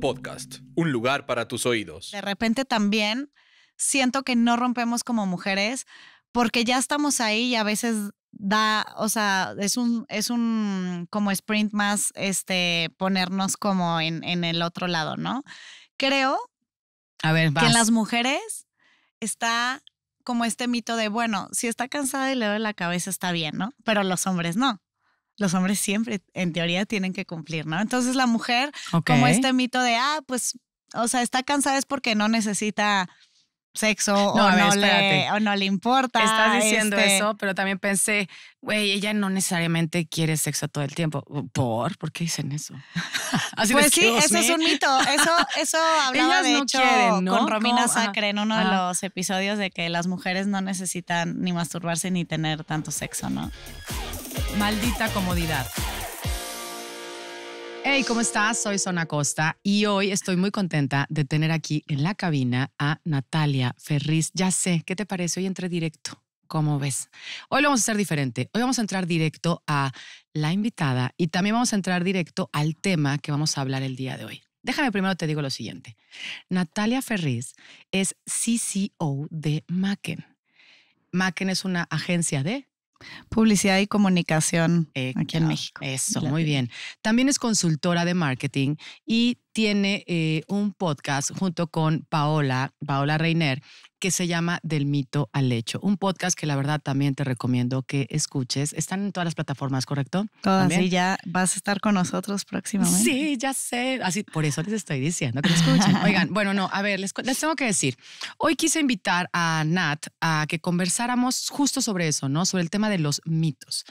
Podcast, un lugar para tus oídos. De repente también siento que no rompemos como mujeres porque ya estamos ahí y a veces da, o sea, es un, es un como sprint más este ponernos como en, en el otro lado, ¿no? Creo que en las mujeres está como este mito de, bueno, si está cansada y le duele la cabeza está bien, ¿no? Pero los hombres no los hombres siempre, en teoría, tienen que cumplir, ¿no? Entonces la mujer, como este mito de, ah, pues, o sea, está cansada es porque no necesita sexo o, no le, o, no le, importa. Estás diciendo este eso, pero también pensé, güey, ella no necesariamente quiere sexo todo el tiempo. ¿Por? ¿Por qué dicen eso? pues sí, eso es un mito. Eso, eso hablaba de hecho con Romina Sacre en uno de los episodios de que las mujeres no necesitan ni masturbarse ni tener tanto sexo, ¿no? maldita comodidad. Hey, ¿cómo estás? Soy Sona Costa y hoy estoy muy contenta de tener aquí en la cabina a Natalia Ferriz. Ya sé, ¿qué te parece? Hoy entré directo. ¿Cómo ves? Hoy lo vamos a hacer diferente. Hoy vamos a entrar directo a la invitada y también vamos a entrar directo al tema que vamos a hablar el día de hoy. Déjame primero te digo lo siguiente. Natalia Ferriz es CCO de Macken. Macken es una agencia de Publicidad y comunicación aquí en México. Eso, muy bien. También es consultora de marketing y tiene eh, un podcast junto con Paola, Paola Reiner, que se llama Del mito al hecho, un podcast que la verdad también te recomiendo que escuches. Están en todas las plataformas, ¿correcto? Todas, y ya vas a estar con nosotros próximamente. Sí, ya sé, así por eso les estoy diciendo que lo escuchen. Oigan, bueno, no, a ver, les, les tengo que decir, hoy quise invitar a Nat a que conversáramos justo sobre eso, ¿no? Sobre el tema de los mitos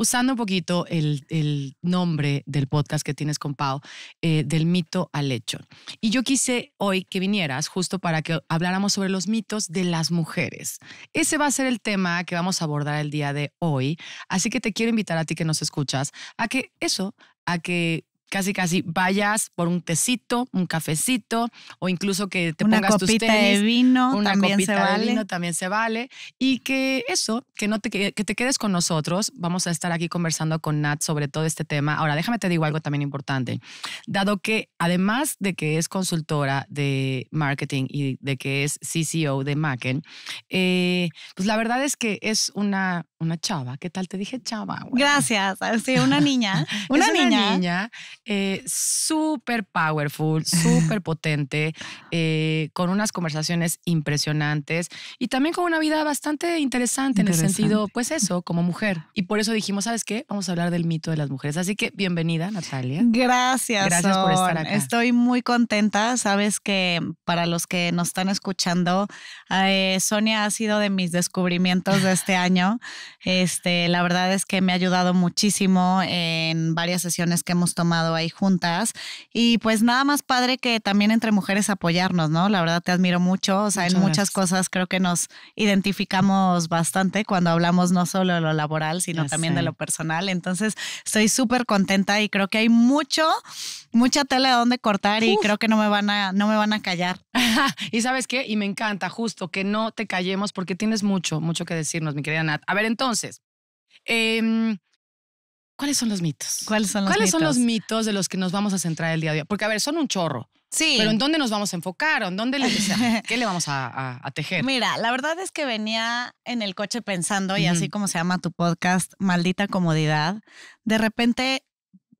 usando un poquito el, nombre del podcast que tienes con Pau, eh, del mito al hecho. Y yo quise hoy que vinieras justo para que habláramos sobre los mitos de las mujeres. Ese va a ser el tema que vamos a abordar el día de hoy. Así que te quiero invitar a ti que nos escuchas a que eso, a que casi casi vayas por un tecito, un cafecito o incluso que te pongas tus tenis. Una copita de vino, una también se vale. de vino también se vale y que eso, que no te que te quedes con nosotros. Vamos a estar aquí conversando con Nat sobre todo este tema. Ahora, déjame te digo algo también importante. Dado que además de que es consultora de marketing y de que es CCO de Macken, eh, pues la verdad es que es una una chava, ¿qué tal te dije chava? Gracias, ah, sí, una niña. una, niña. una eh, súper powerful, súper potente, eh, con unas conversaciones impresionantes y también con una vida bastante interesante, en el sentido, pues eso, como mujer. Y por eso dijimos, ¿sabes qué? Vamos a hablar del mito de las mujeres. Así que bienvenida, Natalia. Gracias. Gracias por Estoy muy contenta. Sabes que para los que nos están escuchando, eh, Sonia ha sido de mis descubrimientos de este año. Este, la verdad es que me ha ayudado muchísimo en varias sesiones que hemos tomado ahí juntas. Y pues nada más padre que también entre mujeres apoyarnos, ¿no? La verdad te admiro mucho. O sea, muchas en muchas cosas creo que nos identificamos bastante cuando hablamos no solo de lo laboral, sino también de lo personal. Entonces, estoy súper contenta y creo que hay mucho, mucha tela de donde cortar y creo que no me van a, no me van a callar. y sabes qué? Y me encanta justo que no te callemos porque tienes mucho, mucho que decirnos, mi querida Nat. A ver, entonces, em, ¿cuáles son los mitos? ¿Cuáles son los ¿Cuáles mitos? son los mitos de los que nos vamos a centrar el día a día? Porque, a ver, son un chorro. Sí. Pero ¿en dónde nos vamos a enfocar? ¿En dónde le, ¿Qué le vamos a, tejer? Mira, la verdad es que venía en el coche pensando, y así como se llama tu podcast, Maldita Comodidad, de repente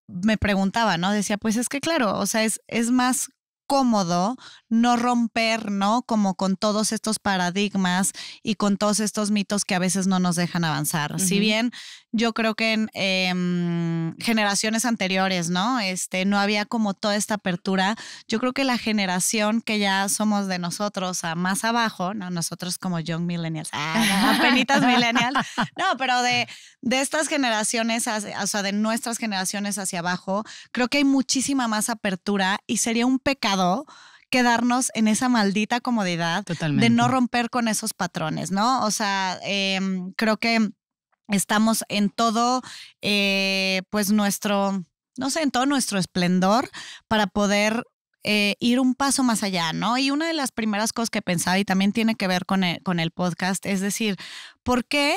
me preguntaba, ¿no? Decía, pues es que claro, o sea, es más cómodo no romper, ¿no? Como con todos estos paradigmas y con todos estos mitos que a veces no nos dejan avanzar. Si bien yo creo que en em, generaciones anteriores, ¿no? Este, no había como toda esta apertura. Yo creo que la generación que ya somos de nosotros a más abajo, ¿no? Nosotros como young millennials, ah, millennials, no, pero de, de estas generaciones, o sea, de nuestras generaciones hacia abajo, creo que hay muchísima más apertura y sería un pecado quedarnos en esa maldita comodidad de no romper con esos patrones, ¿no? O sea, em, creo que estamos en todo, eh, pues nuestro, no sé, en todo nuestro esplendor para poder eh, ir un paso más allá, ¿no? Y una de las primeras cosas que pensaba y también tiene que ver e, con el, podcast, es decir, ¿por qué?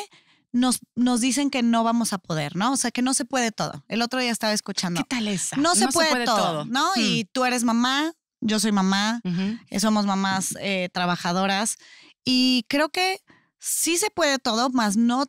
Nos, nos, dicen que no vamos a poder, ¿no? O sea, que no se puede todo. El otro día estaba escuchando. ¿Qué tal esa? No se, puede, todo, ¿no? Hmm. Y tú eres mamá, yo soy mamá, eh, somos mamás eh, trabajadoras y creo que sí se puede todo, más no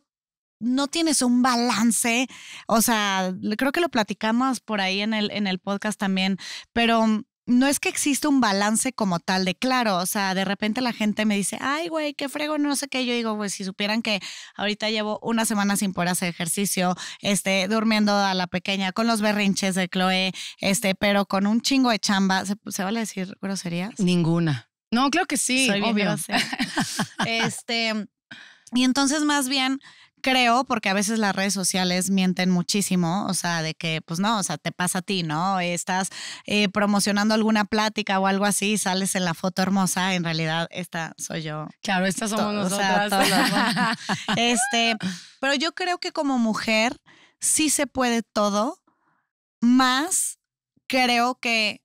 no tienes un balance, o sea, creo que lo platicamos por ahí en el, en el podcast también, pero no es que exista un balance como tal de claro, o sea, de repente la gente me dice, ay, güey, qué frego, no sé qué. Yo digo, pues si supieran que ahorita llevo una semana sin poder hacer ejercicio, este, durmiendo a la pequeña con los berrinches de Chloe, este, pero con un chingo de chamba, ¿se, vale decir groserías? Ninguna. No, creo que sí, Soy obvio. este, y entonces más bien creo, porque a veces las redes sociales mienten muchísimo, o sea, de que, pues no, o sea, te pasa a ti, ¿no? Estás eh, promocionando alguna plática o algo así, sales en la foto hermosa, en realidad esta soy yo. Claro, estas somos nosotras. este, pero yo creo que como mujer sí se puede todo, más creo que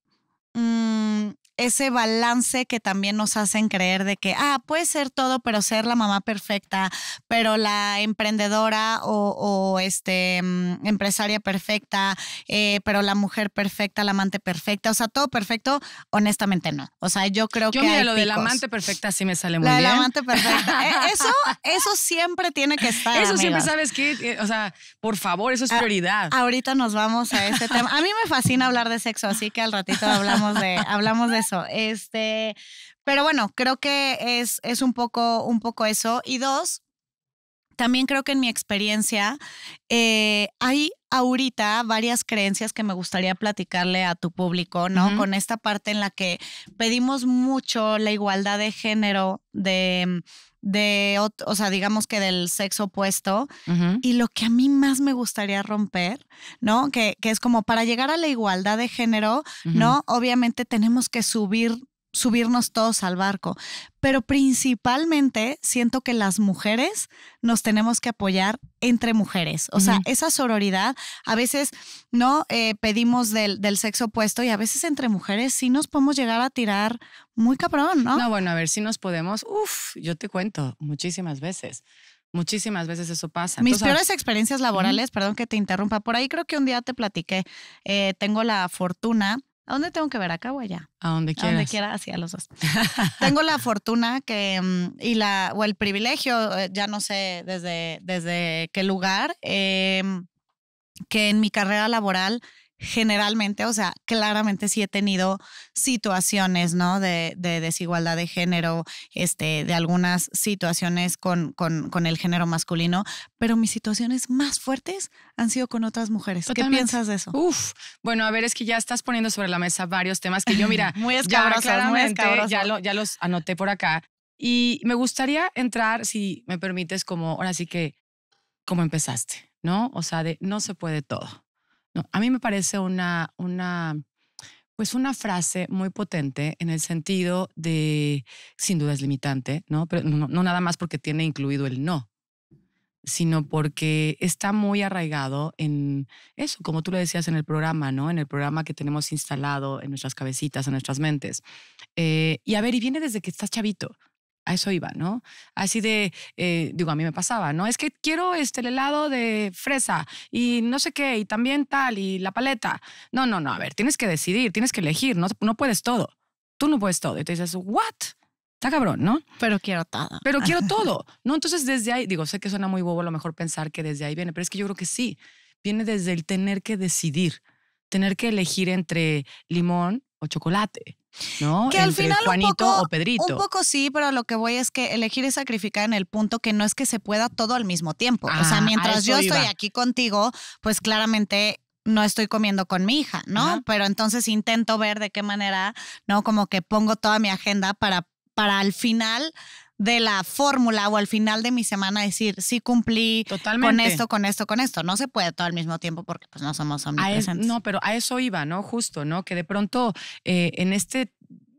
mm, ese balance que también nos hacen creer de que, ah, puede ser todo, pero ser la mamá perfecta, pero la emprendedora o, este, mm, empresaria perfecta, eh, pero la mujer perfecta, la amante perfecta, o sea, todo perfecto, honestamente no. O sea, yo creo que... Yo mira, lo del amante perfecta sí me sale muy la bien. La amante perfecta. E, eso, eso siempre tiene que estar. Eso siempre sabes que, eh, o sea, por favor, eso es prioridad. ahorita nos vamos a este tema. A mí me fascina hablar de sexo, así que al ratito hablamos de, hablamos de este, pero bueno, creo que es, es un, poco, un poco eso. Y dos, también creo que en mi experiencia eh, hay ahorita varias creencias que me gustaría platicarle a tu público, ¿no? Con esta parte en la que pedimos mucho la igualdad de género, de de, o sea, digamos que del sexo opuesto. Y lo que a mí más me gustaría romper, ¿no? Que, que es como para llegar a la igualdad de género, ¿no? Obviamente tenemos que subir subirnos todos al barco, pero principalmente siento que las mujeres nos tenemos que apoyar entre mujeres, o sea, esa sororidad, a veces no eh, pedimos del, sexo opuesto y a veces entre mujeres sí nos podemos llegar a tirar muy cabrón, ¿no? No, bueno, a ver si nos podemos, uff, yo te cuento muchísimas veces. Muchísimas veces eso pasa. Mis peores experiencias laborales, perdón que te interrumpa, por ahí creo que un día te platiqué, eh, tengo la fortuna ¿A dónde tengo que ver? ¿Acá o allá? A donde quiera. A donde quiera, hacia los dos. tengo la fortuna que, mm, y la, o el privilegio, eh, ya no sé desde, desde qué lugar, eh, que en mi carrera laboral generalmente, o sea, claramente sí he tenido situaciones, ¿no? De, desigualdad de género, este, de algunas situaciones con, con, el género masculino, pero mis situaciones más fuertes han sido con otras mujeres. ¿Qué piensas de eso? Uf, bueno, a ver, es que ya estás poniendo sobre la mesa varios temas que yo, mira, muy escabrosos, ya, muy Ya, ya los anoté por acá. Y me gustaría entrar, si me permites, como ahora sí que, como empezaste, ¿no? O sea, de no se puede todo. No, a mí me parece una, pues una frase muy potente en el sentido de, sin duda es limitante, ¿no? Pero no, nada más porque tiene incluido el no, sino porque está muy arraigado en eso, como tú lo decías en el programa, ¿no? En el programa que tenemos instalado en nuestras cabecitas, en nuestras mentes. Eh, y a ver, y viene desde que estás chavito a eso iba, ¿no? Así de, eh, digo, a mí me pasaba, ¿no? Es que quiero este, el helado de fresa y no sé qué, y también tal, y la paleta. No, no, no, a ver, tienes que decidir, tienes que elegir, no, no puedes todo. Tú no puedes todo. Y te dices, ¿what? Está cabrón, ¿no? Pero quiero todo. Pero quiero todo, ¿no? Entonces desde ahí, digo, sé que suena muy bobo a lo mejor pensar que desde ahí viene, pero es que yo creo que sí, viene desde el tener que decidir, tener que elegir entre limón o chocolate ¿no? Que al final Juanito un poco, o Pedrito. Un poco sí, pero lo que voy es que elegir y sacrificar en el punto que no es que se pueda todo al mismo tiempo. o sea, ah, mientras yo estoy aquí contigo, pues claramente no estoy comiendo con mi hija, ¿no? Pero entonces intento ver de qué manera, ¿no? Como que pongo toda mi agenda para, para al final de la fórmula o al final de mi semana decir, sí cumplí con esto, con esto, con esto. No se puede todo al mismo tiempo porque pues no somos omnipresentes. no, pero a eso iba, ¿no? Justo, ¿no? Que de pronto eh, en este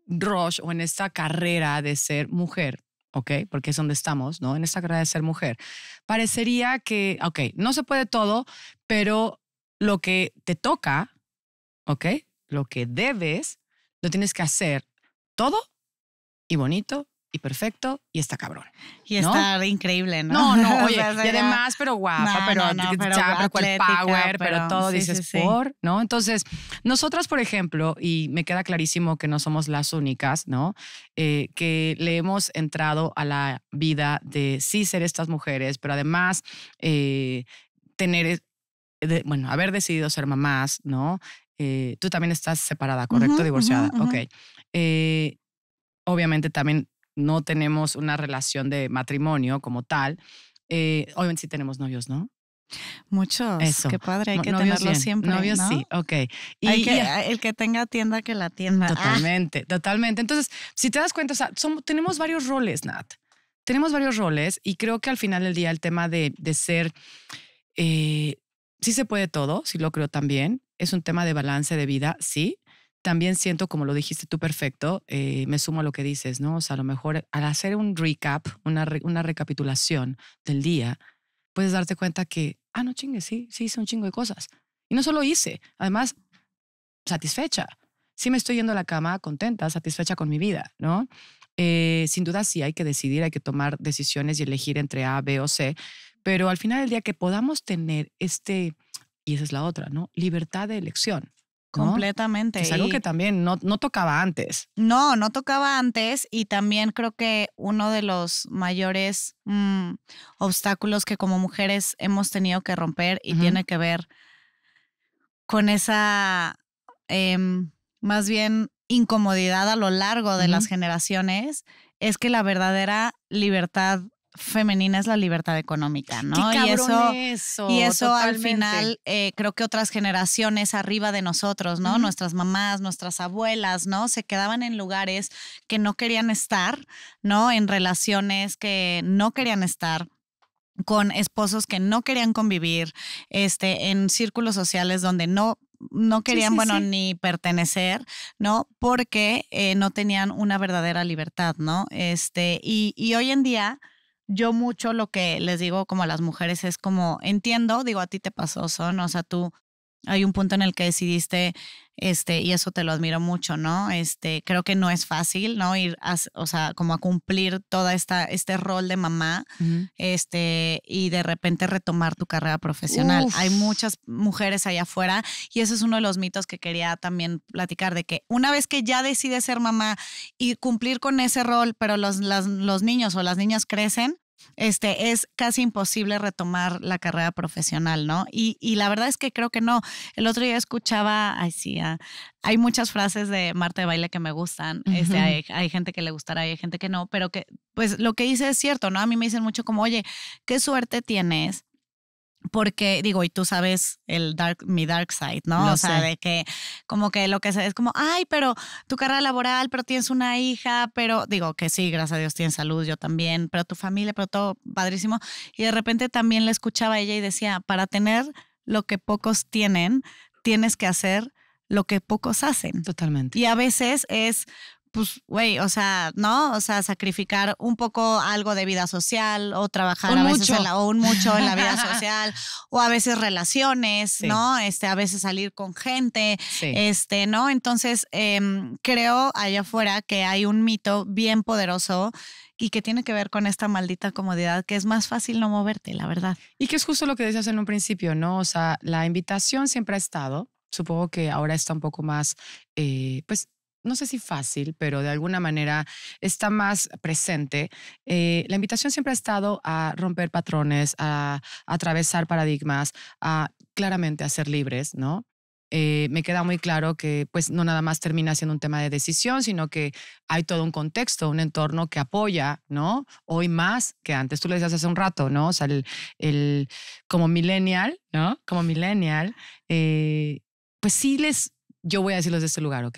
rush o en esta carrera de ser mujer, ¿ok? Porque es donde estamos, ¿no? En esta carrera de ser mujer, parecería que, ok, no se puede todo, pero lo que te toca, ¿ok? Lo que debes, lo tienes que hacer todo y bonito y perfecto y está cabrón. Y está increíble, ¿no? No, no, oye, y además, pero guapa, pero, no, power, pero, todo, dices, por, ¿no? Entonces, nosotras, por ejemplo, y me queda clarísimo que no somos las únicas, ¿no? Eh, que le hemos entrado a la vida de sí ser estas mujeres, pero además eh, tener, e, bueno, haber decidido ser mamás, ¿no? Eh, tú también estás separada, ¿correcto? Divorciada, ok. obviamente también no tenemos una relación de matrimonio como tal. Eh, obviamente sí tenemos novios, ¿no? Muchos. Qué padre, hay que tenerlos tenerlo siempre. Novios sí, ok. Y, el que tenga tienda, que la tienda. Ah. Totalmente, totalmente. Entonces, si te das cuenta, tenemos varios roles, Nat. Tenemos varios roles y creo que al final del día el tema de, de ser, eh, sí se puede todo, sí lo creo también. Es un tema de balance de vida, sí, también siento, como lo dijiste tú perfecto, eh, me sumo a lo que dices, ¿no? O sea, a lo mejor al hacer un recap, una, recapitulación del día, puedes darte cuenta que, ah, no chingue, sí, sí hice un chingo de cosas. Y no solo hice, además, satisfecha. Sí me estoy yendo a la cama contenta, satisfecha con mi vida, ¿no? Eh, sin duda sí hay que decidir, hay que tomar decisiones y elegir entre A, B o C, pero al final del día que podamos tener este, y esa es la otra, ¿no? Libertad de elección Completamente. es algo que también no, no tocaba antes. No, no tocaba antes y también creo que uno de los mayores mm, obstáculos que como mujeres hemos tenido que romper y tiene que ver con esa, em, más bien, incomodidad a lo largo de las generaciones, es que la verdadera libertad femenina es la libertad económica, ¿no? y eso, y eso al final eh, creo que otras generaciones arriba de nosotros, ¿no? Nuestras mamás, nuestras abuelas, ¿no? Se quedaban en lugares que no querían estar, ¿no? En relaciones que no querían estar con esposos que no querían convivir, este, en círculos sociales donde no no querían, bueno, ni pertenecer, ¿no? Porque eh, no tenían una verdadera libertad, ¿no? Este, y, y hoy en día, yo mucho lo que les digo como a las mujeres es como, entiendo, digo, a ti te pasó, son, o sea, tú hay un punto en el que decidiste, este, y eso te lo admiro mucho, ¿no? Este, creo que no es fácil, ¿no? Ir, a, o sea, como a cumplir toda esta, este rol de mamá, este, y de repente retomar tu carrera profesional. Hay muchas mujeres allá afuera y eso es uno de los mitos que quería también platicar, de que una vez que ya decides ser mamá y cumplir con ese rol, pero los, los niños o las niñas crecen, este, es casi imposible retomar la carrera profesional, ¿no? Y, la verdad es que creo que no. El otro día escuchaba, ah, hay muchas frases de Marta de Baile que me gustan, este, hay, gente que le gustará, y hay gente que no, pero que, pues lo que dice es cierto, ¿no? A mí me dicen mucho como, oye, qué suerte tienes porque digo, y tú sabes el dark, mi dark side, ¿no? o sea, de que como que lo que es como, ay, pero tu carrera laboral, pero tienes una hija, pero digo que sí, gracias a Dios tienes salud, yo también, pero tu familia, pero todo padrísimo. Y de repente también le escuchaba a ella y decía, para tener lo que pocos tienen, tienes que hacer lo que pocos hacen. Totalmente. Y a veces es pues, güey, o sea, ¿no? O sea, sacrificar un poco algo de vida social o trabajar a veces En la, o un mucho en la vida social o a veces relaciones, ¿no? Este, a veces salir con gente, este, ¿no? Entonces, em, creo allá afuera que hay un mito bien poderoso y que tiene que ver con esta maldita comodidad que es más fácil no moverte, la verdad. Y que es justo lo que decías en un principio, ¿no? O sea, la invitación siempre ha estado, supongo que ahora está un poco más, eh, pues no sé si fácil, pero de alguna manera está más presente. Eh, la invitación siempre ha estado a romper patrones, a, atravesar paradigmas, a claramente a ser libres, ¿no? Eh, me queda muy claro que pues no nada más termina siendo un tema de decisión, sino que hay todo un contexto, un entorno que apoya, ¿no? Hoy más que antes, tú lo decías hace un rato, ¿no? O sea, el, el como millennial, ¿no? Como millennial, eh, pues sí les yo voy a decirles de este lugar, ¿ok?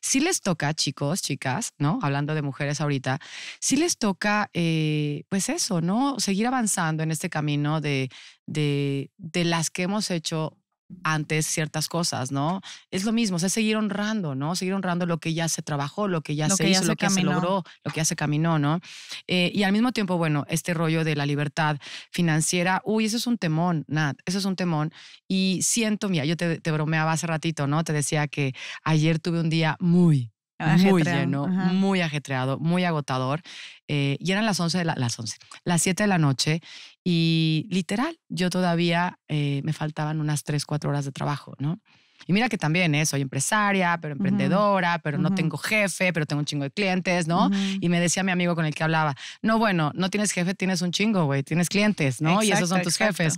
Si les toca, chicos, chicas, ¿no? Hablando de mujeres ahorita, si les toca, eh, pues eso, ¿no? Seguir avanzando en este camino de, de, de las que hemos hecho antes ciertas cosas, ¿no? Es lo mismo, o sea, seguir honrando, ¿no? Seguir honrando lo que ya se trabajó, lo que ya se hizo, lo que se logró, lo que ya se caminó, ¿no? Eh, y al mismo tiempo, bueno, este rollo de la libertad financiera, uy, eso es un temón, Nat, eso es un temón. Y siento, mira, yo te, te bromeaba hace ratito, ¿no? Te decía que ayer tuve un día muy, muy lleno, muy ajetreado, muy agotador. Eh, y eran las 11 de las 11, las 7 de la noche y literal, yo todavía eh, me faltaban unas 3, 4 horas de trabajo, ¿no? Y mira que también ¿eh? soy empresaria, pero emprendedora, pero no tengo jefe, pero tengo un chingo de clientes, ¿no? Y me decía mi amigo con el que hablaba, no, bueno, no tienes jefe, tienes un chingo, güey, tienes clientes, ¿no? y esos son tus jefes.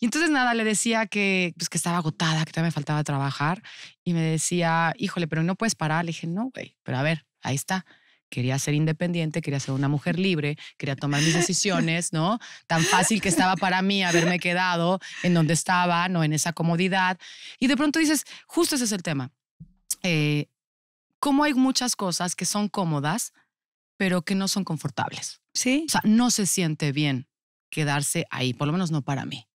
Y entonces nada, le decía que, pues, que estaba agotada, que todavía me faltaba trabajar. Y me decía, híjole, pero no puedes parar. Le dije, no, güey, pero a ver, ahí está quería ser independiente, quería ser una mujer libre, quería tomar mis decisiones, ¿no? Tan fácil que estaba para mí haberme quedado en donde estaba, ¿no? En esa comodidad. Y de pronto dices, justo ese es el tema. Eh, cómo hay muchas cosas que son cómodas, pero que no son confortables. Sí. O sea, no se siente bien quedarse ahí, por lo menos no para mí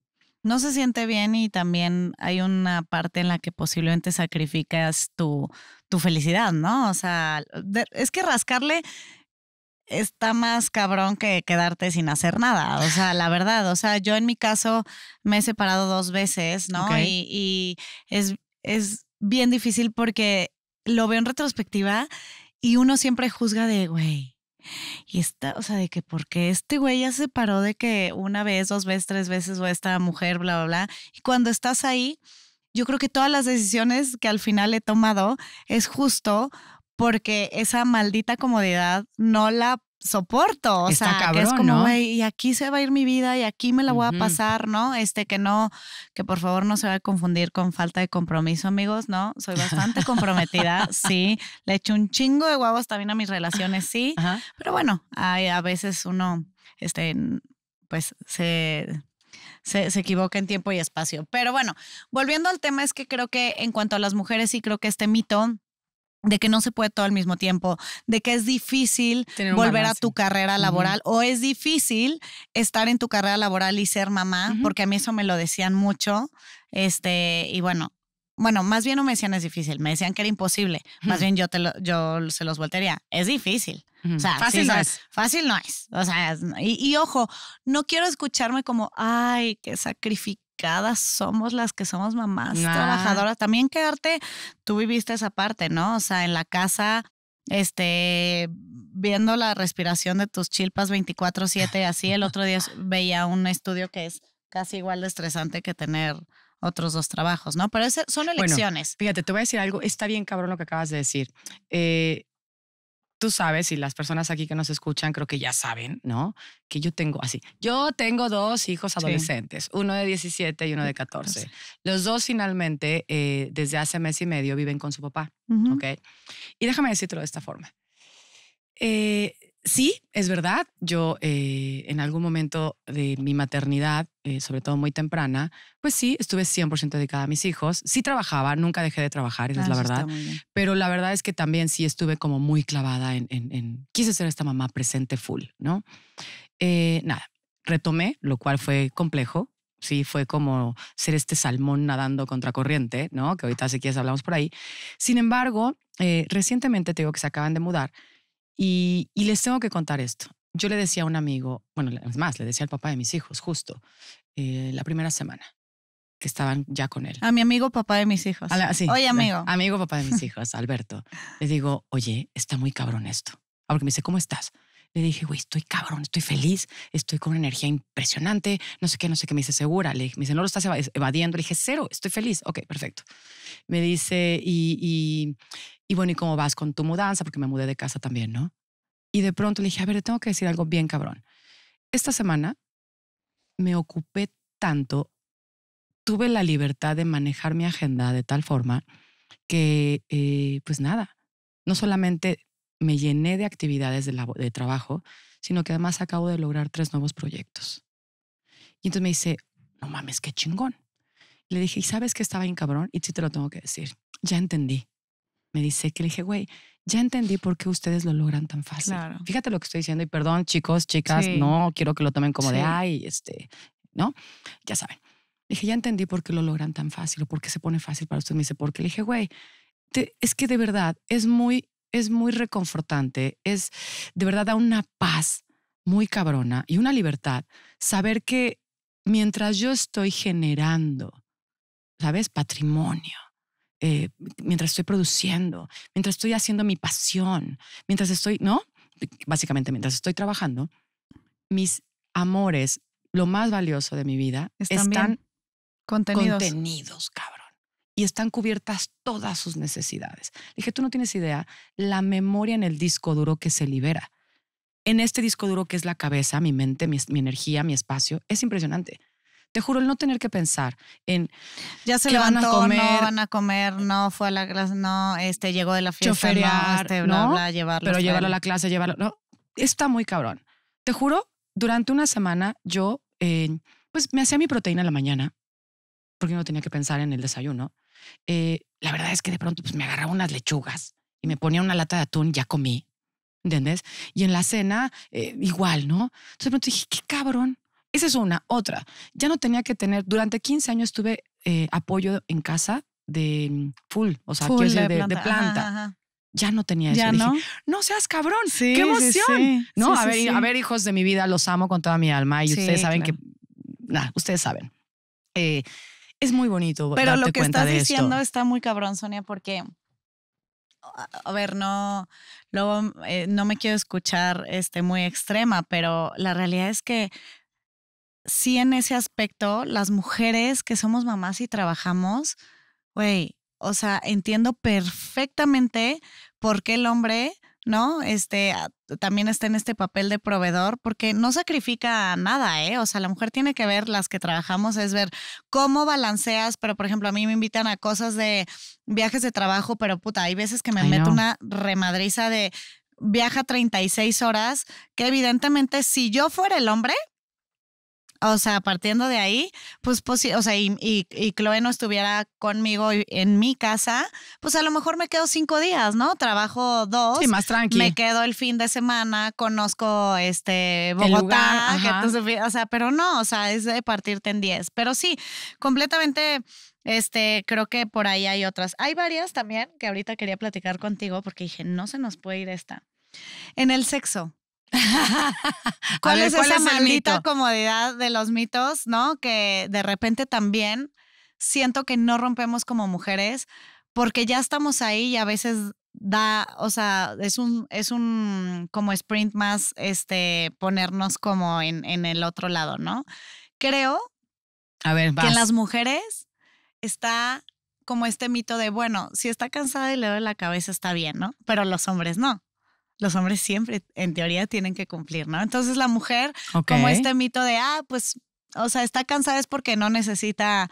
no se siente bien y también hay una parte en la que posiblemente sacrificas tu, tu felicidad, ¿no? O sea, es que rascarle está más cabrón que quedarte sin hacer nada, o sea, la verdad, o sea, yo en mi caso me he separado dos veces, ¿no? Y, y es, es bien difícil porque lo veo en retrospectiva y uno siempre juzga de, güey, y está, o sea, de que porque este güey ya se paró de que una vez, dos veces, tres veces o esta mujer, bla, bla, bla. Y cuando estás ahí, yo creo que todas las decisiones que al final he tomado es justo porque esa maldita comodidad no la soporto, o sea, es como, y aquí se va a ir mi vida y aquí me la voy a pasar, ¿no? Este, que no, que por favor no se va a confundir con falta de compromiso, amigos, ¿no? Soy bastante comprometida, sí, le echo un chingo de huevos también a mis relaciones, sí, pero bueno, hay, a veces uno, este, pues se, se, se, equivoca en tiempo y espacio. Pero bueno, volviendo al tema, es que creo que en cuanto a las mujeres, sí creo que este mito de que no se puede todo al mismo tiempo, de que es difícil volver a tu carrera laboral o es difícil estar en tu carrera laboral y ser mamá, porque a mí eso me lo decían mucho, este, y bueno, bueno, más bien no me decían es difícil, me decían que era imposible, más bien yo, te lo, yo se los voltearía, es difícil. O sea, fácil no es. Fácil no es. O sea, y, ojo, no quiero escucharme como, ay, qué sacrificio somos las que somos mamás trabajadoras. También arte, tú viviste esa parte, ¿no? O sea, en la casa, este, viendo la respiración de tus chilpas 24/7 así. El otro día veía un estudio que es casi igual de estresante que tener otros dos trabajos, ¿no? Pero son elecciones. fíjate, te voy a decir algo, está bien cabrón lo que acabas de decir. Eh, tú sabes, y las personas aquí que nos escuchan creo que ya saben, ¿no? Que yo tengo así. Yo tengo dos hijos adolescentes, uno de 17 y uno de 14. Los dos finalmente, eh, desde hace mes y medio, viven con su papá, ¿ok? Y déjame decirlo de esta forma. Eh, sí, es verdad, yo eh, en algún momento de mi maternidad eh, sobre todo muy temprana, pues sí, estuve 100% dedicada a mis hijos. Sí trabajaba, nunca dejé de trabajar, esa es ah, la verdad. Pero la verdad es que también sí estuve como muy clavada en, quise ser esta mamá presente full, ¿no? Eh, nada, retomé, lo cual fue complejo. Sí, fue como ser este salmón nadando contracorriente, ¿no? Que ahorita si quieres hablamos por ahí. Sin embargo, eh, recientemente te digo que se acaban de mudar y les tengo que contar esto. Yo le decía a un amigo, bueno, es más, le decía al papá de mis hijos, justo, eh, la primera semana que estaban ya con él. A mi amigo papá de mis hijos. sí, oye, amigo. amigo papá de mis hijos, Alberto. le digo, oye, está muy cabrón esto. Ah, porque me dice, ¿cómo estás? Le dije, güey, estoy cabrón, estoy feliz, estoy con una energía impresionante, no sé qué, no sé qué. Me dice, segura. Le dije, me dice, no lo estás evadiendo. Le dije, cero, estoy feliz. Ok, perfecto. Me dice, y, y bueno, ¿y cómo vas con tu mudanza? Porque me mudé de casa también, ¿no? Y de pronto le dije, a ver, tengo que decir algo bien cabrón. Esta semana me ocupé tanto, tuve la libertad de manejar mi agenda de tal forma que, eh, pues nada, no solamente me llené de actividades de, trabajo, sino que además acabo de lograr tres nuevos proyectos. Y entonces me dice, no mames, qué chingón. Le dije, ¿y sabes qué estaba bien cabrón? Y sí te lo tengo que decir. Ya entendí me dice que le dije, güey, ya entendí por qué ustedes lo logran tan fácil. Fíjate lo que estoy diciendo y perdón, chicos, chicas, no quiero que lo tomen como de, ay, este, ¿no? Ya saben. dije, ya entendí por qué lo logran tan fácil o por qué se pone fácil para ustedes. Me dice, porque le dije, güey, es que de verdad es muy, es muy reconfortante, es de verdad da una paz muy cabrona y una libertad saber que mientras yo estoy generando, ¿sabes? Patrimonio, eh, mientras estoy produciendo, mientras estoy haciendo mi pasión, mientras estoy, ¿no? Básicamente, mientras estoy trabajando, mis amores, lo más valioso de mi vida, están, contenidos. contenidos, cabrón. Y están cubiertas todas sus necesidades. dije, tú no tienes idea la memoria en el disco duro que se libera. En este disco duro que es la cabeza, mi mente, mi energía, mi espacio, es impresionante. Te juro el no tener que pensar en ya se levantó, van a comer, no van a comer, no fue a la clase, no, este llegó de la fiesta, no, este, bla, llevarlo, pero llevarlo a la clase, llevarlo, no, está muy cabrón. Te juro, durante una semana yo, eh, pues me hacía mi proteína en la mañana porque no tenía que pensar en el desayuno. Eh, la verdad es que de pronto pues, me agarraba unas lechugas y me ponía una lata de atún, ya comí, ¿entendés? Y en la cena, eh, igual, ¿no? Entonces de pronto dije, qué cabrón, esa es una. Otra, ya no tenía que tener, durante 15 años tuve eh, apoyo en casa de mm, full, o sea, de, planta. Ya no tenía ¿Ya No? no seas cabrón, sí, qué emoción. No, a, ver, a ver, hijos de mi vida, los amo con toda mi alma y ustedes saben que, nah, ustedes saben. Eh, es muy bonito. Pero lo que estás diciendo está muy cabrón, Sonia, porque a ver, no, luego, eh, no me quiero escuchar este, muy extrema, pero la realidad es que sí en ese aspecto, las mujeres que somos mamás y trabajamos, güey, o sea, entiendo perfectamente por qué el hombre, ¿no? Este también está en este papel de proveedor, porque no sacrifica nada, ¿eh? O sea, la mujer tiene que ver, las que trabajamos, es ver cómo balanceas, pero por ejemplo, a mí me invitan a cosas de viajes de trabajo, pero puta, hay veces que me meto una remadriza de viaja 36 horas, que evidentemente si yo fuera el hombre, o sea, partiendo de ahí, pues, pues o sea, y, y, y, Chloe no estuviera conmigo en mi casa, pues a lo mejor me quedo cinco días, ¿no? Trabajo dos. Sí, más tranquilo. Me quedo el fin de semana, conozco este Bogotá, lugar, o sea, pero no, o sea, es de partirte en diez. Pero sí, completamente. Este, creo que por ahí hay otras. Hay varias también que ahorita quería platicar contigo porque dije, no se nos puede ir esta. En el sexo, ¿Cuál es esa maldita comodidad de los mitos, no? Que de repente también siento que no rompemos como mujeres porque ya estamos ahí y a veces da, o sea, es un, es un como sprint más este ponernos como en, en el otro lado, ¿no? Creo que en las mujeres está como este mito de, bueno, si está cansada y le duele la cabeza está bien, ¿no? Pero los hombres no los hombres siempre, en teoría, tienen que cumplir, ¿no? Entonces la mujer, como este mito de, ah, pues, o sea, está cansada es porque no necesita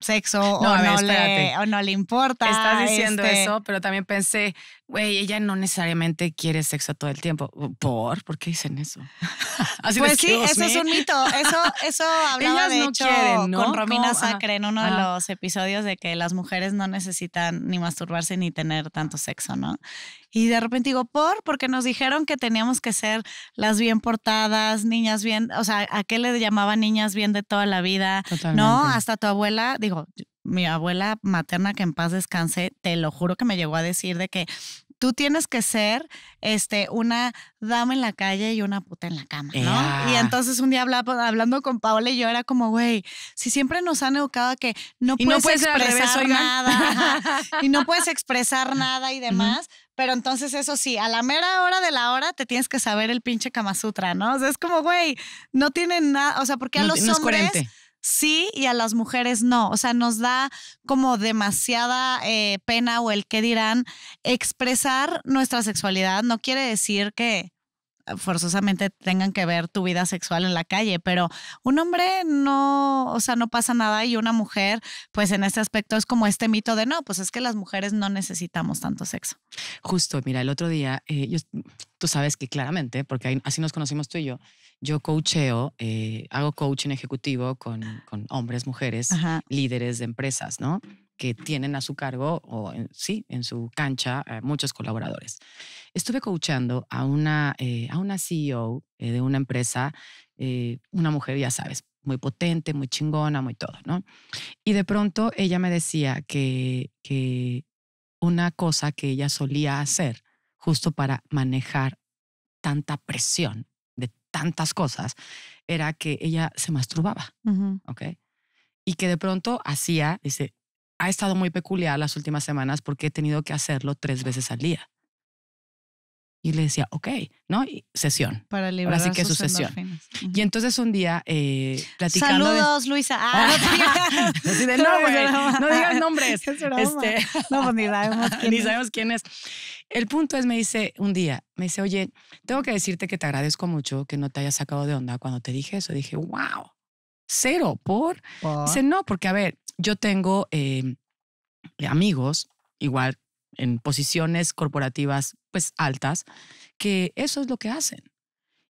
sexo o, no le, o, no le, importa. Estás diciendo este eso, pero también pensé, güey, ella no necesariamente quiere sexo todo el tiempo. ¿Por? ¿Por qué dicen eso? pues sí, eso es un mito. Eso, eso hablaba con Romina Sacre en uno de los episodios de que las mujeres no necesitan ni masturbarse ni tener tanto sexo, ¿no? Y de repente digo, ¿por? Porque nos dijeron que teníamos que ser las bien portadas, niñas bien, o sea, ¿a qué le llamaban niñas bien de toda la vida? ¿No? Hasta tu abuela digo, mi abuela materna que en paz descanse, te lo juro que me llegó a decir de que tú tienes que ser este, una dama en la calle y una puta en la cama, ¿no? Y entonces un día hablando con Paola y yo era como, güey, si siempre nos han educado a que no, puedes, no expresar nada y no puedes expresar nada y demás, pero entonces eso sí, a la mera hora de la hora te tienes que saber el pinche Kama ¿no? O sea, es como, güey, no tienen nada, o sea, porque a los hombres sí y a las mujeres no. O sea, nos da como demasiada eh, pena o el que dirán expresar nuestra sexualidad. No quiere decir que eh, forzosamente tengan que ver tu vida sexual en la calle, pero un hombre no, o sea, no pasa nada y una mujer, pues en este aspecto es como este mito de no, pues es que las mujeres no necesitamos tanto sexo. Justo, mira, el otro día, eh, tú sabes que claramente, porque así nos conocimos tú y yo, yo coacheo, eh, hago coaching ejecutivo con, hombres, mujeres, líderes de empresas, ¿no? Que tienen a su cargo o sí, en su cancha eh, muchos colaboradores. Estuve coachando a una, eh, CEO de una empresa, una mujer, ya sabes, muy potente, muy chingona, muy todo, ¿no? Y de pronto ella me decía que una cosa que ella solía hacer justo para manejar tanta presión tantas cosas, era que ella se masturbaba, ¿ok? Y que de pronto hacía, dice, ha estado muy peculiar las últimas semanas porque he tenido que hacerlo tres veces al día. Y le decía, ok, ¿no? Y sesión. Para liberar que su sesión. Y entonces un día, eh, platicando. Saludos, Luisa. Ah, no, digas nombres. Este, no, pues ni sabemos quién, es. El punto es, me dice un día, me dice, oye, tengo que decirte que te agradezco mucho que no te hayas sacado de onda cuando te dije eso. Dije, wow, cero, ¿por? Dice, no, porque a ver, yo tengo eh, amigos, igual en posiciones corporativas, pues altas, que eso es lo que hacen.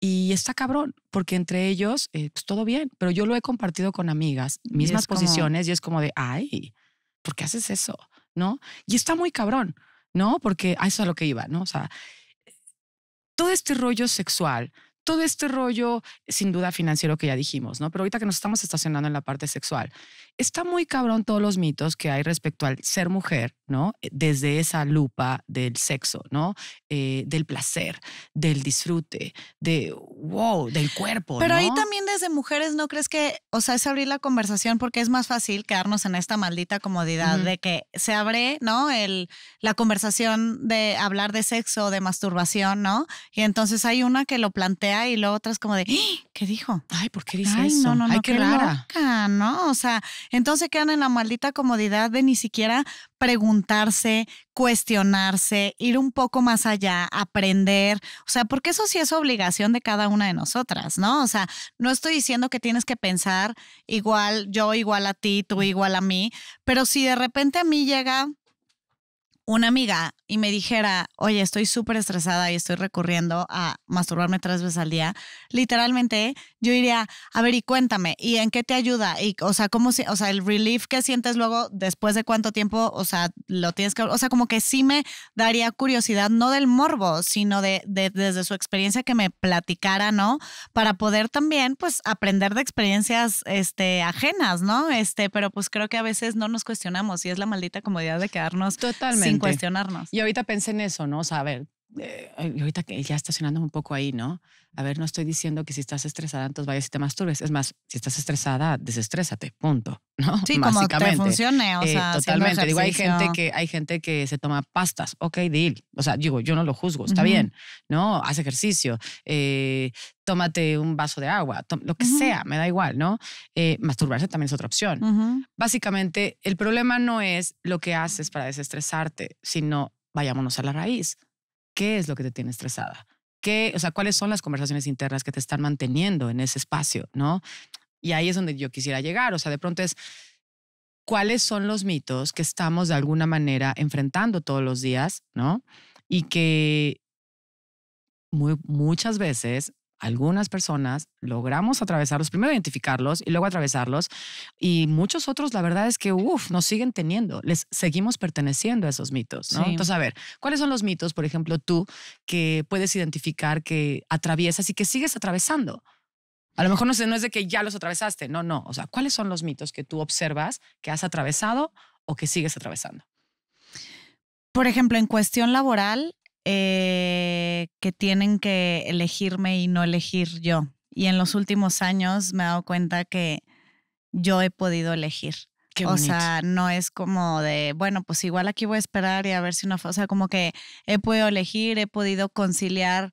Y está cabrón, porque entre ellos, eh, pues todo bien, pero yo lo he compartido con amigas, mismas posiciones, y es como de, ay, ¿por qué haces eso? ¿No? Y está muy cabrón, ¿no? Porque a eso es a lo que iba, ¿no? O sea, todo este rollo sexual, todo este rollo, sin duda, financiero que ya dijimos, ¿no? Pero ahorita que nos estamos estacionando en la parte sexual, está muy cabrón todos los mitos que hay respecto al ser mujer, ¿no? Desde esa lupa del sexo, ¿no? Eh, del placer, del disfrute, de, wow, del cuerpo. Pero ahí también desde mujeres, ¿no crees que, o sea, es abrir la conversación porque es más fácil quedarnos en esta maldita comodidad de que se abre, ¿no? El, la conversación de hablar de sexo, de masturbación, ¿no? Y entonces hay una que lo plantea y la otra es como de, ¡Ah! ¿qué dijo? Ay, ¿por qué dice eso? No, no, no, Ay, qué, rara. Loca, ¿no? O sea, entonces quedan en la maldita comodidad de ni siquiera preguntarse, cuestionarse, ir un poco más allá, aprender. O sea, porque eso sí es obligación de cada una de nosotras, ¿no? O sea, no estoy diciendo que tienes que pensar igual, yo igual a ti, tú igual a mí, pero si de repente a mí llega una amiga y me dijera, oye, estoy súper estresada y estoy recurriendo a masturbarme tres veces al día, literalmente yo iría, a ver, y cuéntame, ¿y en qué te ayuda? Y, o sea, ¿cómo, si, o sea, el relief que sientes luego, después de cuánto tiempo, o sea, lo tienes que, o sea, como que sí me daría curiosidad, no del morbo, sino de, desde su experiencia que me platicara, ¿no? Para poder también, pues, aprender de experiencias, este, ajenas, ¿no? Este, pero pues creo que a veces no nos cuestionamos y es la maldita comodidad de quedarnos Totalmente cuestionarnos. Y ahorita pensé en eso, ¿no? O sea, a ver, eh, ahorita que ya estacionando un poco ahí, ¿no? A ver, no estoy diciendo que si estás estresada, entonces vayas y te masturbes. Es más, si estás estresada, desestrésate, punto, ¿no? Sí, como te funcione, o eh, sea, totalmente. Digo, hay gente que hay gente que se toma pastas, ok, deal. O sea, digo, yo no lo juzgo, está bien, ¿no? Haz ejercicio, eh, tómate un vaso de agua, lo que sea, me da igual, ¿no? masturbarse también es otra opción. Básicamente, el problema no es lo que haces para desestresarte, sino vayámonos a la raíz qué es lo que te tiene estresada, qué, o sea, cuáles son las conversaciones internas que te están manteniendo en ese espacio, ¿no? Y ahí es donde yo quisiera llegar, o sea, de pronto es cuáles son los mitos que estamos de alguna manera enfrentando todos los días, ¿no? Y que muchas veces algunas personas logramos atravesarlos, primero identificarlos y luego atravesarlos. Y muchos otros, la verdad es que, uff, nos siguen teniendo, les seguimos perteneciendo a esos mitos. Entonces, a ver, ¿cuáles son los mitos, por ejemplo, tú que puedes identificar que atraviesas y que sigues atravesando? A lo mejor no, no es de que ya los atravesaste, no, no. O sea, ¿cuáles son los mitos que tú observas que has atravesado o que sigues atravesando? Por ejemplo, en cuestión laboral, eh, que tienen que elegirme y no elegir yo. Y en los últimos años me he dado cuenta que yo he podido elegir. o sea, no es como de, bueno, pues igual aquí voy a esperar y a ver si una, o sea, como que he podido elegir, he podido conciliar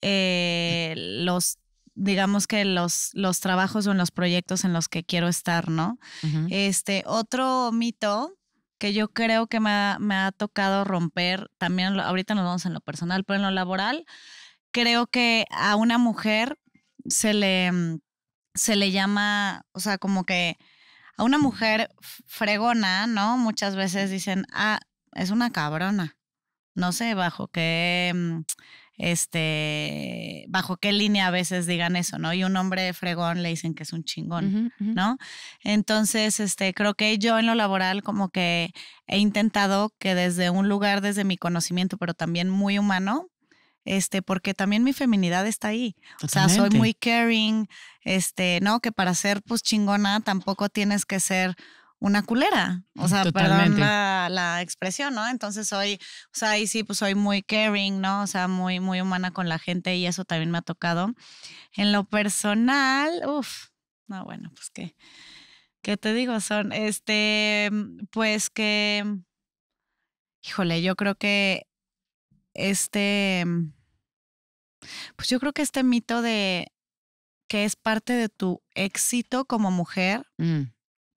eh, los digamos que los, los trabajos o los proyectos en los que quiero estar, ¿no? Este, otro mito que yo creo que me ha, tocado romper, también ahorita nos vamos en lo personal, pero en lo laboral, creo que a una mujer se le, mm, se le llama, o sea, como que a una mujer fregona, ¿no? Muchas veces dicen, ah, es una cabrona. No sé bajo qué mm, este, bajo qué línea a veces digan eso, ¿no? Y un hombre fregón le dicen que es un chingón, ¿no? Entonces, este, creo que yo en lo laboral como que he intentado que desde un lugar, desde mi conocimiento, pero también muy humano, este, porque también mi feminidad está ahí. O sea, soy muy caring, este, ¿no? Que para ser pues chingona tampoco tienes que ser una culera. O sea, perdón la, expresión, ¿no? Entonces soy, o sea, ahí sí, pues soy muy caring, ¿no? O sea, muy, muy humana con la gente y eso también me ha tocado. En lo personal, uff, no, bueno, pues que, ¿qué te digo? Son, este, pues que, híjole, yo creo que este, pues yo creo que este mito de que es parte de tu éxito como mujer. Mm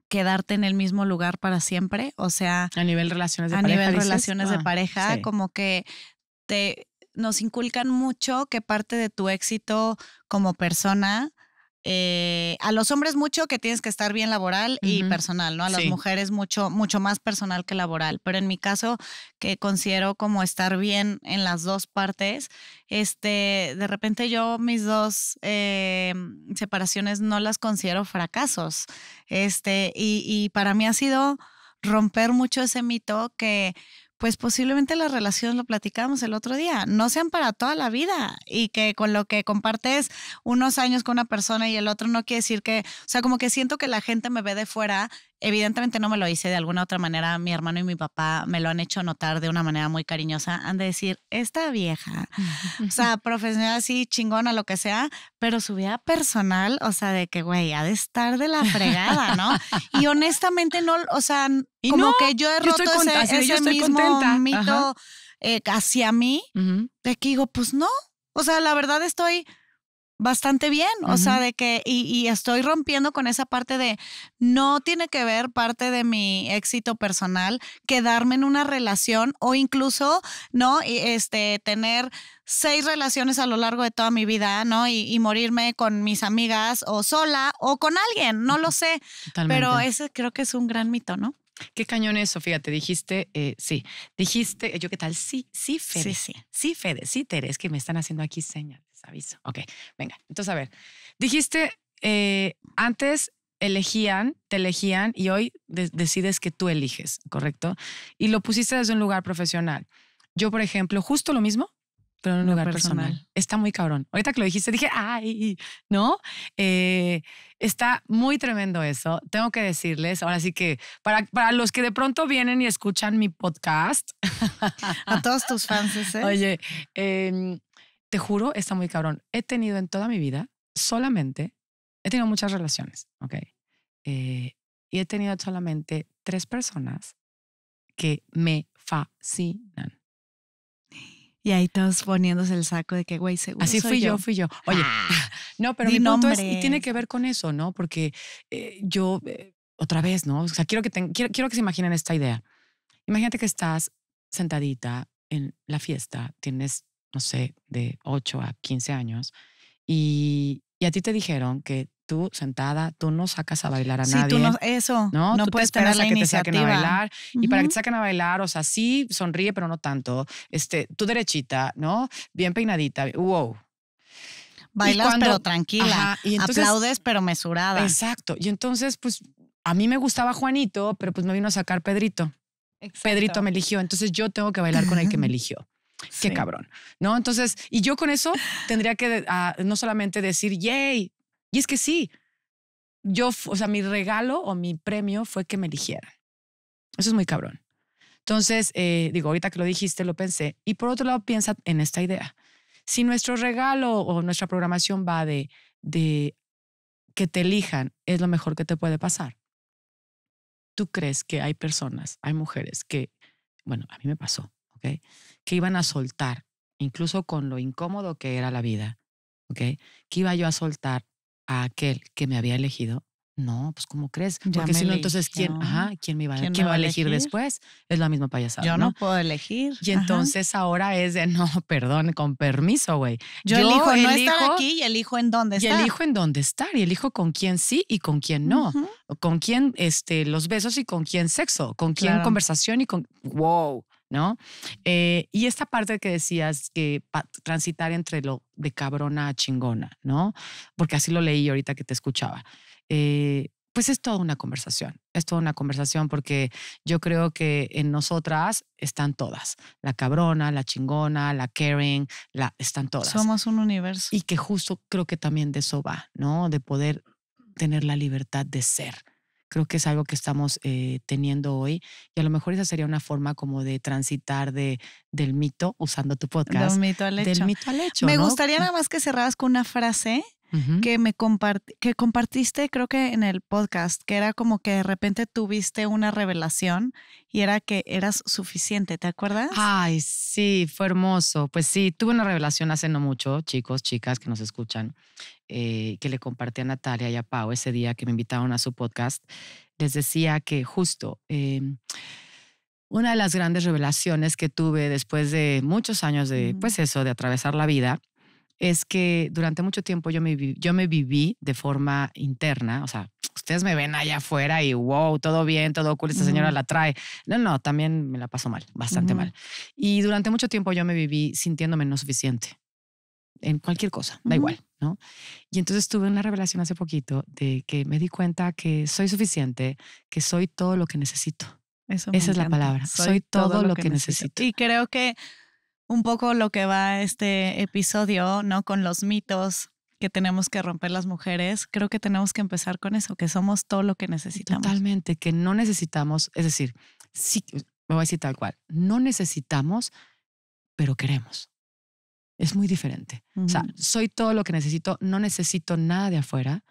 quedarte en el mismo lugar para siempre, o sea, a nivel relaciones de a pareja, nivel relaciones de ah, pareja, como que te nos inculcan mucho que parte de tu éxito como persona eh, a los hombres mucho que tienes que estar bien laboral y personal, ¿no? A las mujeres mucho, mucho más personal que laboral. Pero en mi caso, que considero como estar bien en las dos partes, este, de repente yo mis dos eh, separaciones no las considero fracasos. Este, y, y para mí ha sido romper mucho ese mito que pues posiblemente las relaciones, lo platicamos el otro día, no sean para toda la vida y que con lo que compartes unos años con una persona y el otro no quiere decir que, o sea, como que siento que la gente me ve de fuera Evidentemente no me lo hice de alguna otra manera. Mi hermano y mi papá me lo han hecho notar de una manera muy cariñosa. Han de decir, esta vieja, o sea, profesional así, chingona, lo que sea, pero su vida personal, o sea, de que, güey, ha de estar de la fregada, ¿no? Y honestamente no, o sea, como que yo he roto ese, mismo hacia mí, de que digo, pues no, o sea, la verdad estoy bastante bien, o sea, de que, y, estoy rompiendo con esa parte de, no tiene que ver parte de mi éxito personal quedarme en una relación o incluso, ¿no? Este, tener seis relaciones a lo largo de toda mi vida, ¿no? Y, morirme con mis amigas o sola o con alguien, no lo sé, pero ese creo que es un gran mito, ¿no? Qué cañón eso, te dijiste, eh, sí, dijiste, eh, yo qué tal, sí, sí, Fede, sí, sí, sí Fede, sí, Teres, que me están haciendo aquí señas aviso. Ok, venga. Entonces, a ver, dijiste eh, antes elegían, te elegían y hoy decides que tú eliges, ¿correcto? Y lo pusiste desde un lugar profesional. Yo, por ejemplo, justo lo mismo, pero en un lugar personal. Está muy cabrón. Ahorita que lo dijiste, dije, ay, ¿no? Eh, está muy tremendo eso. Tengo que decirles, ahora sí que, para, para los que de pronto vienen y escuchan mi podcast. A todos tus fans, ¿eh? Oye, eh, te juro, está muy cabrón. He tenido en toda mi vida solamente, he tenido muchas relaciones, ¿ok? Eh, y he tenido solamente tres personas que me fascinan. Y ahí todos poniéndose el saco de que, güey, seguro. Así fui yo. fui yo. Oye, ah, no, pero mi punto es, y tiene que ver con eso, ¿no? Porque eh, yo, eh, otra vez, ¿no? O sea, quiero que, quiero que se imaginen esta idea. Imagínate que estás sentadita en la fiesta, tienes no sé, de 8 a 15 años, y, y a ti te dijeron que tú sentada, tú no sacas a bailar a sí, nadie. Tú no, eso. No, no puedes esperar a que te saquen a bailar. Y para que te saquen a bailar, o sea, sí sonríe, pero no tanto. Este, tú derechita, ¿no? Bien peinadita. Wow. Bailas, pero tranquila. Aplaudes, pero mesurada. Exacto. Y entonces, pues, a mí me gustaba Juanito, pero pues me vino a sacar Pedrito. Pedrito me eligió. Entonces yo tengo que bailar con el que me eligió. Qué cabrón, ¿no? Entonces, y yo con eso tendría que ah, no solamente decir, yay, y es que sí, yo, o sea, mi regalo o mi premio fue que me eligieran. Eso es muy cabrón. Entonces, eh, digo, ahorita que lo dijiste, lo pensé. Y por otro lado, piensa en esta idea. Si nuestro regalo o nuestra programación va de, de que te elijan, es lo mejor que te puede pasar. ¿Tú crees que hay personas, hay mujeres que, bueno, a mí me pasó, ¿ok? que iban a soltar, incluso con lo incómodo que era la vida, ¿ok? Que iba yo a soltar a aquel que me había elegido. No, pues ¿cómo crees? Ya Porque si no, entonces ¿quién, ajá, ¿quién me iba, va a elegir, después? Es la misma payasada. Yo no, puedo elegir. Y entonces ahora es de, no, perdón, con permiso, güey. Yo, yo, elijo, no aquí y elijo en dónde estar. Y elijo en dónde estar y elijo con quién sí y con quién no. Con quién este, los besos y con quién sexo, con quién conversación y con... ¡Wow! ¿no? Eh, y esta parte que decías que transitar entre lo de cabrona a chingona, ¿no? Porque así lo leí ahorita que te escuchaba. Eh, pues es toda una conversación, es toda una conversación porque yo creo que en nosotras están todas, la cabrona, la chingona, la caring, la, están todas. Somos un universo. Y que justo creo que también de eso va, ¿no? De poder tener la libertad de ser creo que es algo que estamos eh, teniendo hoy y a lo mejor esa sería una forma como de transitar de, del mito usando tu podcast. Del mito al hecho. Del mito al hecho. Me gustaría nada más que cerraras con una frase que me que compartiste, creo que en el podcast, que era como que de repente tuviste una revelación y era que eras suficiente, ¿te acuerdas? Ay, sí, fue hermoso. Pues sí, tuve una revelación hace no mucho, chicos, chicas que nos escuchan, eh, que le compartí a Natalia y a Pau ese día que me invitaron a su podcast. Les decía que justo... Em, una de las grandes revelaciones que tuve después de muchos años de, pues eso, de atravesar la vida, es que durante mucho tiempo yo me, yo me viví de forma interna, o sea, ustedes me ven allá afuera y wow, todo bien, todo cool, esta señora la trae. No, no, también me la paso mal, bastante mal. Y durante mucho tiempo yo me viví sintiéndome no suficiente en cualquier cosa, da igual, ¿no? Y entonces tuve una revelación hace poquito de que me di cuenta que soy suficiente, que soy todo lo que necesito. Eso Esa es la palabra. Soy, todo, lo, que, necesito. Y creo que un poco lo que va este episodio, ¿no? Con los mitos que tenemos que romper las mujeres, creo que tenemos que empezar con eso, que somos todo lo que necesitamos. Totalmente, que no necesitamos, es decir, sí, me voy a decir tal cual, no necesitamos, pero queremos. Es muy diferente. O sea, soy todo lo que necesito, no necesito nada de afuera,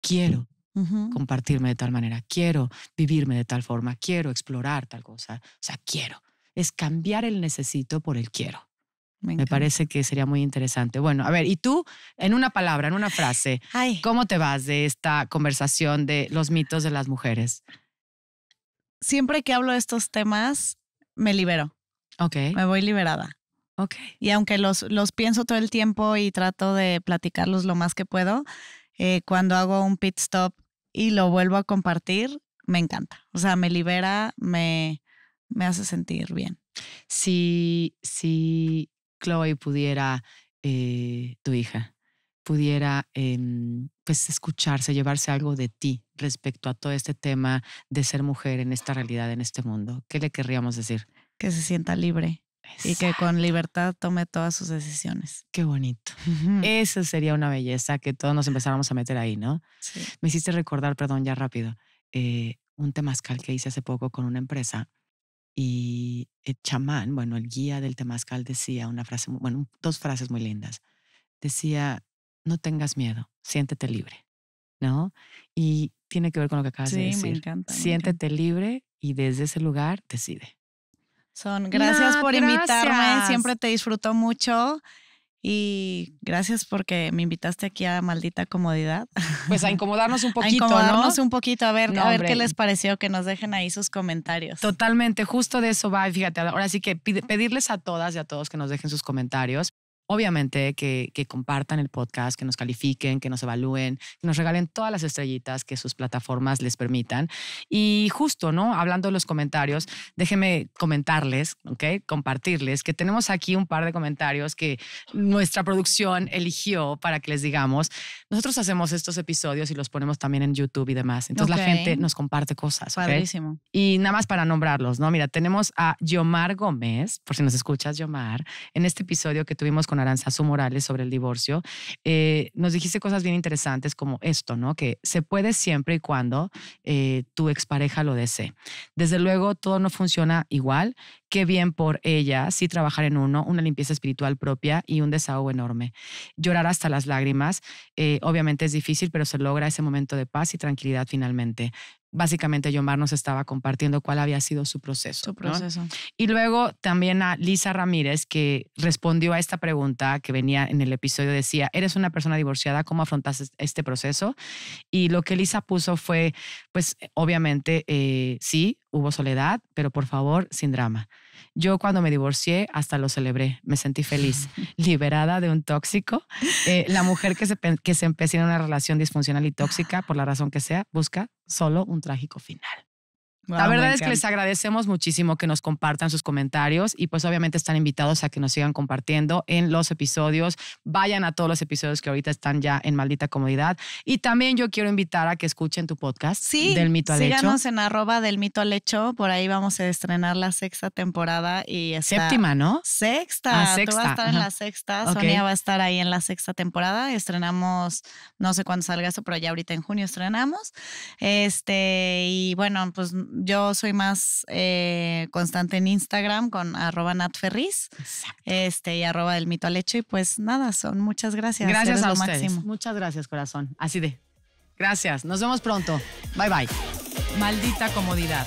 quiero compartirme de tal manera, quiero vivirme de tal forma, quiero explorar tal cosa, o sea, quiero es cambiar el necesito por el quiero. Me, parece que sería muy interesante. Bueno, a ver, ¿y tú, en una palabra, en una frase, cómo te vas de esta conversación de los mitos de las mujeres? Siempre que hablo de estos temas, me libero. Ok. Me voy liberada. Ok. Y aunque los, los pienso todo el tiempo y trato de platicarlos lo más que puedo, eh, cuando hago un pit stop y lo vuelvo a compartir, me encanta. O sea, me libera, me, me hace sentir bien. Si, si Chloe pudiera, eh, tu hija, pudiera em, pues escucharse, llevarse algo de ti respecto a todo este tema de ser mujer en esta realidad, en este mundo, ¿qué le querríamos decir? Que se sienta libre. Y que con libertad tome todas sus decisiones. Qué bonito. Esa sería una belleza que todos nos empezáramos a meter ahí, ¿no? Me hiciste recordar, perdón, ya rápido, eh, un temazcal que hice hace poco con una empresa y el chamán, bueno, el guía del temazcal decía una frase, bueno, dos frases muy lindas. Decía, no tengas miedo, siéntete libre, ¿no? Y tiene que ver con lo que acabas de decir. Sí, Me encanta, siéntete libre y desde ese lugar decide. Son, gracias por invitarme, siempre te disfruto mucho. Y gracias porque me invitaste aquí a maldita comodidad. Pues a incomodarnos un poquito. a incomodarnos un poquito, a ver, a ver qué les pareció, que nos dejen ahí sus comentarios. Totalmente, justo de eso va. Fíjate, ahora sí que pedirles a todas y a todos que nos dejen sus comentarios obviamente que, compartan el podcast, que nos califiquen, que nos evalúen, que nos regalen todas las estrellitas que sus plataformas les permitan. Y justo, ¿no? Hablando de los comentarios, déjenme comentarles, ¿ok? Compartirles que tenemos aquí un par de comentarios que nuestra producción eligió para que les digamos. Nosotros hacemos estos episodios y los ponemos también en YouTube y demás. Entonces la gente nos comparte cosas. Y nada más para nombrarlos, ¿no? Mira, tenemos a Yomar Gómez, por si nos escuchas, Yomar, en este episodio que tuvimos con Aranzazo Morales sobre el divorcio, eh, nos dijiste cosas bien interesantes como esto, ¿no? Que se puede siempre y cuando eh, tu expareja lo desee. Desde luego, todo no funciona igual. Qué bien por ella, si trabajar en uno, una limpieza espiritual propia y un desahogo enorme. Llorar hasta las lágrimas, eh, obviamente es difícil, pero se logra ese momento de paz y tranquilidad finalmente básicamente Yomar nos estaba compartiendo cuál había sido su proceso. Su proceso. Y luego también a Lisa Ramírez, que respondió a esta pregunta que venía en el episodio, decía, eres una persona divorciada, ¿cómo afrontas este proceso? Y lo que Lisa puso fue, pues obviamente, eh, sí, hubo soledad, pero por favor, sin drama. Yo cuando me divorcié hasta lo celebré, me sentí feliz, liberada de un tóxico. Eh, la mujer que se, que empecina en una relación disfuncional y tóxica, por la razón que sea, busca solo un trágico final. La verdad es que les agradecemos muchísimo que nos compartan sus comentarios y pues obviamente están invitados a que nos sigan compartiendo en los episodios. Vayan a todos los episodios que ahorita están ya en Maldita Comodidad. Y también yo quiero invitar a que escuchen tu podcast sí, del mito al síganos en arroba del mito al hecho. Por ahí vamos a estrenar la sexta temporada y séptima, ¿no? Sexta. Ah, sexta. a estar en la sexta. Sonia va a estar ahí en la sexta temporada. Estrenamos, no sé cuándo salga eso, pero ya ahorita en junio estrenamos. Este, y bueno, pues yo soy más eh, constante en Instagram con arroba natferriz este, y arroba del mito al hecho. Y pues nada, son muchas gracias. Gracias a Máximo. Muchas gracias, corazón. Así de. Gracias. Nos vemos pronto. Bye, bye. Maldita comodidad.